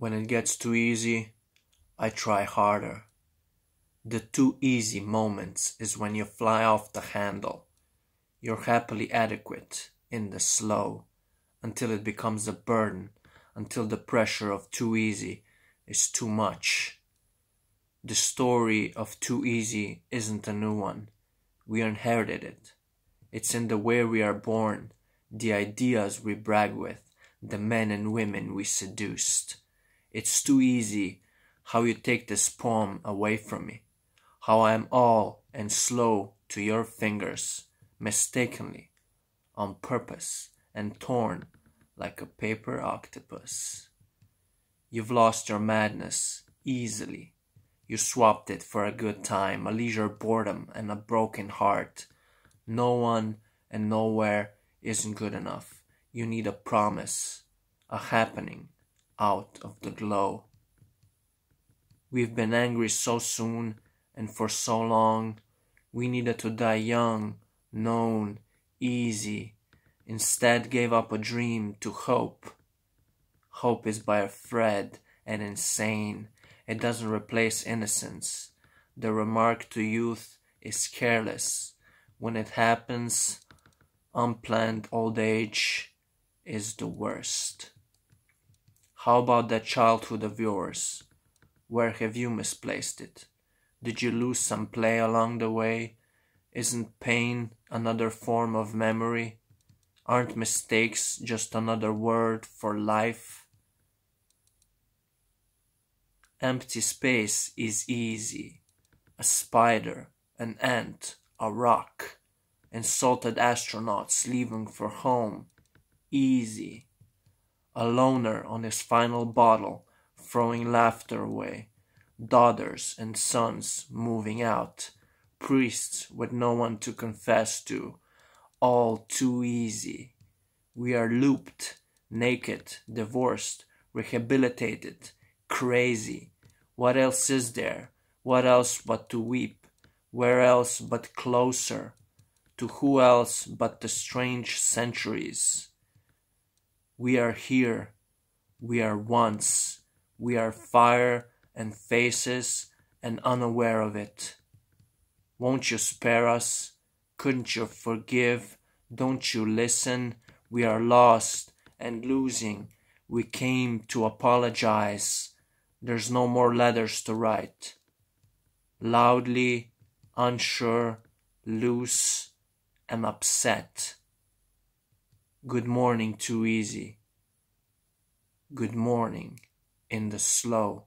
When it gets too easy, I try harder. The too easy moments is when you fly off the handle. You're happily adequate in the slow until it becomes a burden, until the pressure of too easy is too much. The story of too easy isn't a new one. We inherited it. It's in the way we are born, the ideas we brag with, the men and women we seduced. It's too easy how you take this poem away from me, how I am all and slow to your fingers, mistakenly, on purpose, and torn like a paper octopus. You've lost your madness easily. You swapped it for a good time, a leisure boredom, and a broken heart. No one and nowhere isn't good enough. You need a promise, a happening, out of the glow. We've been angry so soon and for so long. We needed to die young, known, easy. Instead, gave up a dream to hope. Hope is by a thread and insane. It doesn't replace innocence. The remark to youth is careless. When it happens, unplanned old age is the worst. How about that childhood of yours? Where have you misplaced it? Did you lose some play along the way? Isn't pain another form of memory? Aren't mistakes just another word for life? Empty space is easy. A spider, an ant, a rock. Insulted astronauts leaving for home. Easy. A loner on his final bottle, throwing laughter away. Daughters and sons moving out. Priests with no one to confess to. All too easy. We are looped, naked, divorced, rehabilitated, crazy. What else is there? What else but to weep? Where else but closer? To who else but the strange centuries? We are here. We are once. We are fire and faces and unaware of it. Won't you spare us? Couldn't you forgive? Don't you listen? We are lost and losing. We came to apologize. There's no more letters to write. Loudly, unsure, loose, and upset. Good morning too easy. Good morning in the slow.